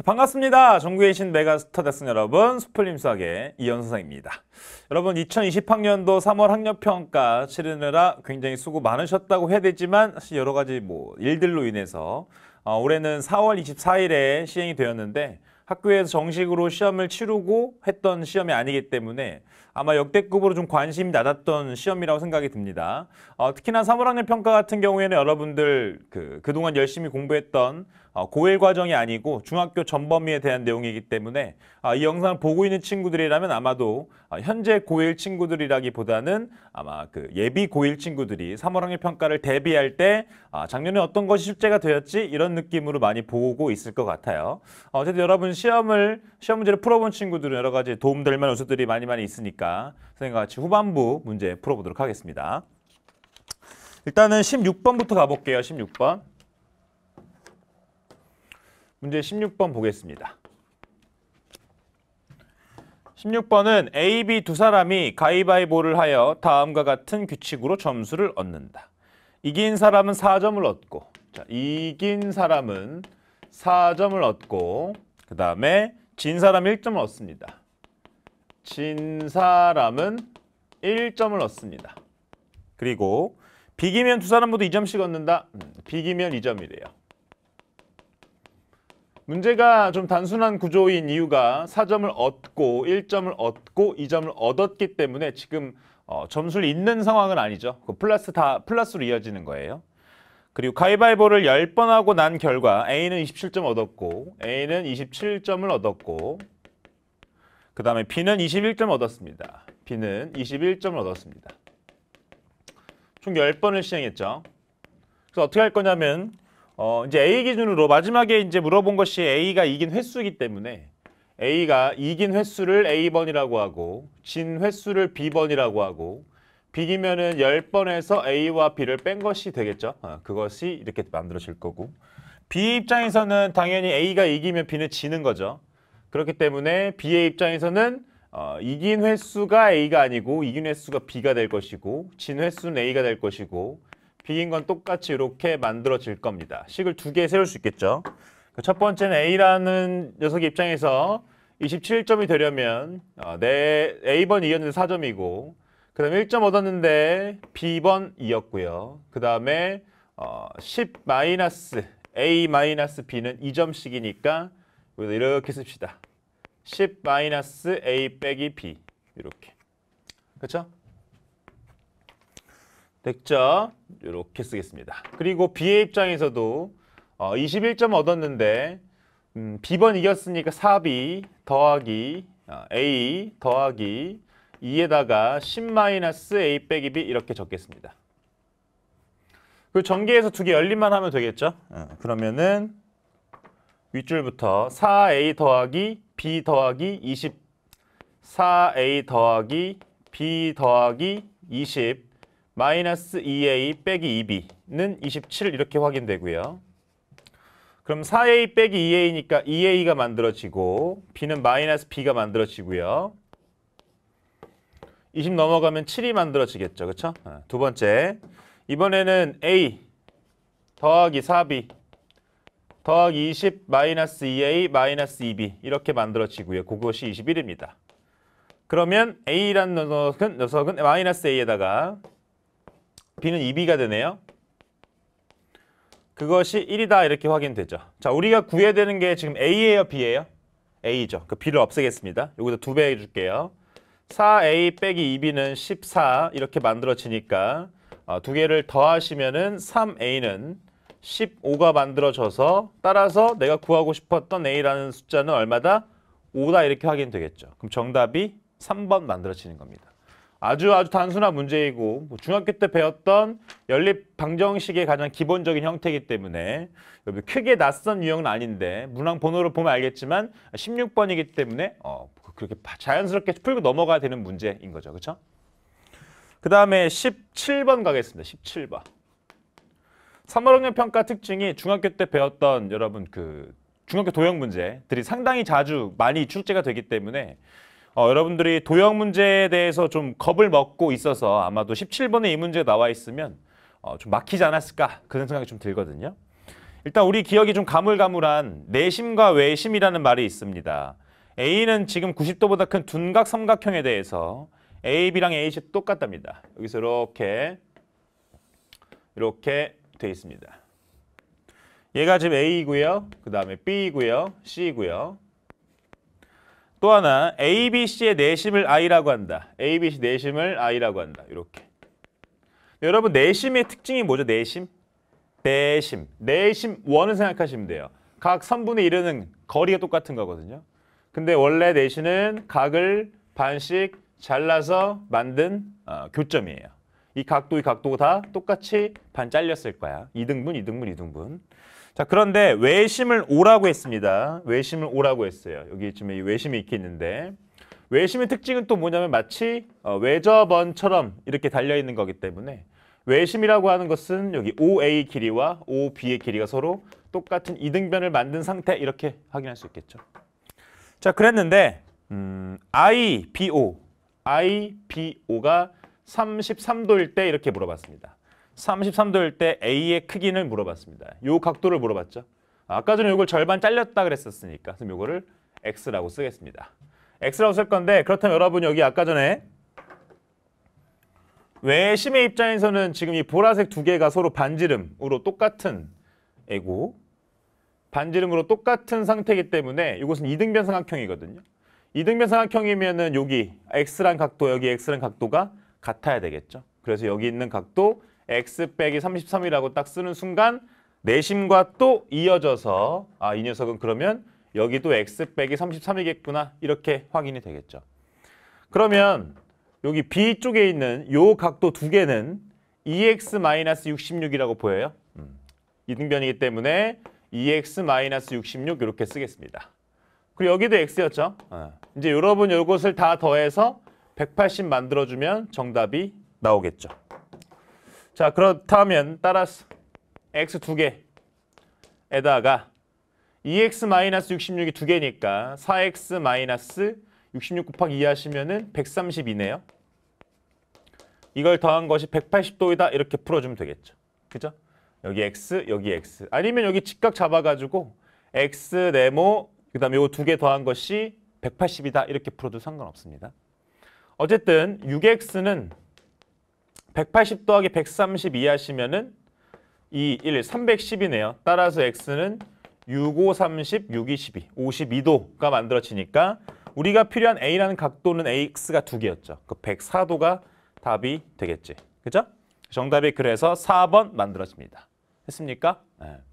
자, 반갑습니다. 전국의신 메가스타 대승 여러분, 수풀림수학의 이현 선생입니다. 여러분, 2020학년도 3월 학력평가 치르느라 굉장히 수고 많으셨다고 해야 되지만 사실 여러 가지 뭐 일들로 인해서 어, 올해는 4월 24일에 시행이 되었는데 학교에서 정식으로 시험을 치르고 했던 시험이 아니기 때문에 아마 역대급으로 좀 관심이 낮았던 시험이라고 생각이 듭니다. 어, 특히나 3월 학년평가 같은 경우에는 여러분들 그, 그동안 열심히 공부했던 아, 고1 과정이 아니고 중학교 전범위에 대한 내용이기 때문에 아, 이 영상을 보고 있는 친구들이라면 아마도 아, 현재 고1 친구들이라기보다는 아마 그 예비 고1 친구들이 3월 학년 평가를 대비할 때 작년에 어떤 것이 출제가 되었지 이런 느낌으로 많이 보고 있을 것 같아요. 어, 어쨌든 여러분 시험을 시험 문제를 풀어본 친구들은 여러 가지 도움될 만한 요소들이 많이 많이 있으니까 선생님과 같이 후반부 문제 풀어보도록 하겠습니다. 일단은 16번부터 가볼게요. 16번. 문제 16번 보겠습니다. 16번은 A, B 두 사람이 가위바위보를 하여 다음과 같은 규칙으로 점수를 얻는다. 이긴 사람은 4점을 얻고 자, 이긴 사람은 4점을 얻고 그 다음에 진 사람이 1점을 얻습니다. 진 사람은 1점을 얻습니다. 그리고 비기면 두 사람 모두 2점씩 얻는다. 음, 비기면 2점이래요. 문제가 좀 단순한 구조인 이유가 4점을 얻고 1점을 얻고 2점을 얻었기 때문에 지금 어, 점수를 잇는 상황은 아니죠. 그 플러스 다 플러스로 이어지는 거예요. 그리고 가위바위보를 10번 하고 난 결과 A는 27점 얻었고 A는 27점을 얻었고 그 다음에 B는 21점 얻었습니다. B는 21점을 얻었습니다. 총 10번을 시행했죠. 그래서 어떻게 할 거냐면 어, 이제 A 기준으로 마지막에 이제 물어본 것이 A가 이긴 횟수이기 때문에 A가 이긴 횟수를 A번이라고 하고 진 횟수를 B번이라고 하고 비기면은 10번에서 A와 B를 뺀 것이 되겠죠. 아, 그것이 이렇게 만들어질 거고 B 입장에서는 당연히 A가 이기면 B는 지는 거죠. 그렇기 때문에 B의 입장에서는 어, 이긴 횟수가 A가 아니고 이긴 횟수가 B가 될 것이고 진 횟수는 A가 될 것이고 비긴 건 똑같이 이렇게 만들어질 겁니다. 식을 두 개 세울 수 있겠죠. 그 첫 번째는 A라는 녀석 입장에서 27점이 되려면 어, 내 A번 이었는데 4점이고 그 다음에 1점 얻었는데 B번 이었고요. 그 다음에 어, 10 A B는 2점씩이니까 이렇게 씁시다. 10 A 빼기 B 이렇게 그렇죠? 백자 이렇게 쓰겠습니다. 그리고 B의 입장에서도 어, 21점 얻었는데 음, B번 이겼으니까 4B 더하기 어, A 더하기 2에다가 10 A 빼기 B 이렇게 적겠습니다. 그 전개에서 두 개 열림만 하면 되겠죠? 어, 그러면은 윗줄부터 4A 더하기 B 더하기 20 4A 더하기 B 더하기 20 마이너스 2a 빼기 2b는 27 이렇게 확인되고요. 그럼 4a 빼기 2a니까 2a가 만들어지고 b는 마이너스 b가 만들어지고요. 20 넘어가면 7이 만들어지겠죠. 그렇죠? 두 번째, 이번에는 a 더하기 4b 더하기 20 마이너스 2a 마이너스 2b 이렇게 만들어지고요. 그것이 21입니다. 그러면 a란 녀석은, 녀석은 마이너스 a에다가 B는 2B가 되네요. 그것이 1이다 이렇게 확인되죠. 자, 우리가 구해야 되는 게 지금 A예요, B예요? A죠. 그 B를 없애겠습니다. 여기다 두배 해줄게요. 4A 빼기 2B는 14 이렇게 만들어지니까 어, 두 개를 더하시면은 3A는 15가 만들어져서 따라서 내가 구하고 싶었던 A라는 숫자는 얼마다? 5다 이렇게 확인되겠죠. 그럼 정답이 3번 만들어지는 겁니다. 아주 아주 단순한 문제이고 뭐 중학교 때 배웠던 연립 방정식의 가장 기본적인 형태이기 때문에 여기 크게 낯선 유형은 아닌데 문항 번호를 보면 알겠지만 16번이기 때문에 어, 그렇게 자연스럽게 풀고 넘어가야 되는 문제인 거죠. 그렇죠? 그 다음에 17번 가겠습니다. 17번. 3월 학년 평가 특징이 중학교 때 배웠던 여러분 그 중학교 도형 문제들이 상당히 자주 많이 출제가 되기 때문에 어, 여러분들이 도형 문제에 대해서 좀 겁을 먹고 있어서 아마도 17번에 이 문제 나와 있으면 어, 좀 막히지 않았을까 그런 생각이 좀 들거든요. 일단 우리 기억이 좀 가물가물한 내심과 외심이라는 말이 있습니다. A는 지금 90도보다 큰 둔각 삼각형에 대해서 AB랑 A씨 똑같답니다. 여기서 이렇게 이렇게 되 있습니다. 얘가 지금 A이고요. 그 다음에 B이고요. C이고요. 또 하나 ABC의 내심을 I라고 한다. ABC 내심을 I라고 한다. 이렇게. 여러분 내심의 특징이 뭐죠? 내심? 내심. 내심 원을 생각하시면 돼요. 각 선분의 이르는 거리가 똑같은 거거든요. 근데 원래 내심은 각을 반씩 잘라서 만든 어, 교점이에요. 이 각도, 이 각도 다 똑같이 반 잘렸을 거야. 이등분이등분이등분 자, 그런데 외심을 오라고 했습니다. 외심을 오라고 했어요. 여기쯤에 외심이 있겠는데 외심의 특징은 또 뭐냐면 마치 어, 외접원처럼 이렇게 달려있는 거기 때문에 외심이라고 하는 것은 여기 OA 길이와 OB의 길이가 서로 똑같은 이등변을 만든 상태 이렇게 확인할 수 있겠죠. 자, 그랬는데 음, IBO, IBO가 33도일 때 이렇게 물어봤습니다. 33도일 때 A의 크기를 물어봤습니다. 이 각도를 물어봤죠. 아, 아까 전에 이걸 절반 잘렸다 그랬었으니까 그럼 이거를 X라고 쓰겠습니다. X라고 쓸 건데 그렇다면 여러분 여기 아까 전에 외심의 입장에서는 지금 이 보라색 두 개가 서로 반지름으로 똑같은 애고 반지름으로 똑같은 상태이기 때문에 이것은 이등변 삼각형이거든요. 이등변 삼각형이면은 여기 x란 각도 여기 x란 각도가 같아야 되겠죠. 그래서 여기 있는 각도 x 빼기 33이라고 딱 쓰는 순간 내심과 또 이어져서 아 이 녀석은 그러면 여기도 x 빼기 33이겠구나 이렇게 확인이 되겠죠. 그러면 여기 b 쪽에 있는 요 각도 두 개는 2x-66이라고 e 보여요. 음. 이등변이기 때문에 2x-66 e 이렇게 쓰겠습니다. 그리고 여기도 x였죠. 어. 이제 여러분 이것을 다 더해서 180 만들어주면 정답이 나오겠죠. 자 그렇다면 따라서 x 두 개에다가 2x-66이 e 두 개니까 4x-66 곱하기 2 하시면은 130이네요. 이걸 더한 것이 180도이다 이렇게 풀어주면 되겠죠. 그죠? 여기 x, 여기 x. 아니면 여기 직각 잡아가지고 x, 네모, 그 다음에 요두개 더한 것이 180이다 이렇게 풀어도 상관없습니다. 어쨌든 6x는 180 더하기 132 하시면은 이 1, 310이네요. 따라서 x는 6, 5, 30, 6, 2, 12, 52도가 만들어지니까 우리가 필요한 a라는 각도는 ax가 두 개였죠. 그 104도가 답이 되겠지. 그죠? 정답이 그래서 4번 만들어집니다. 했습니까? 네.